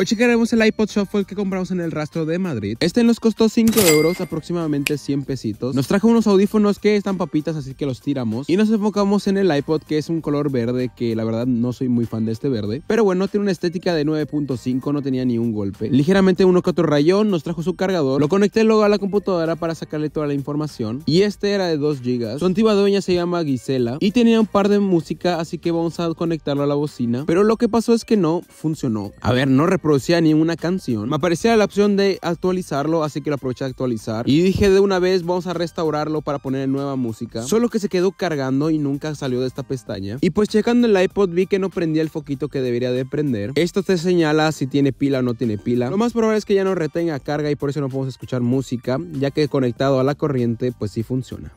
Hoy checaremos el iPod Shuffle que compramos en el rastro de Madrid. Este nos costó 5 euros, aproximadamente 100 pesitos. Nos trajo unos audífonos que están papitas, así que los tiramos. Y nos enfocamos en el iPod, que es un color verde, que la verdad no soy muy fan de este verde. Pero bueno, tiene una estética de 9.5, no tenía ni un golpe. Ligeramente uno que otro rayón, nos trajo su cargador. Lo conecté luego a la computadora para sacarle toda la información. Y este era de 2 GB. Su antigua dueña se llama Gisela. Y tenía un par de música, así que vamos a conectarlo a la bocina. Pero lo que pasó es que no funcionó. A ver, no reproducimos no ni una canción. Me aparecía la opción de actualizarlo, así que lo aproveché a actualizar. Y dije de una vez, vamos a restaurarlo para poner nueva música. Solo que se quedó cargando y nunca salió de esta pestaña. Y pues checando el iPod vi que no prendía el foquito que debería de prender. Esto te señala si tiene pila o no tiene pila. Lo más probable es que ya no retenga carga y por eso no podemos escuchar música, ya que conectado a la corriente pues sí funciona.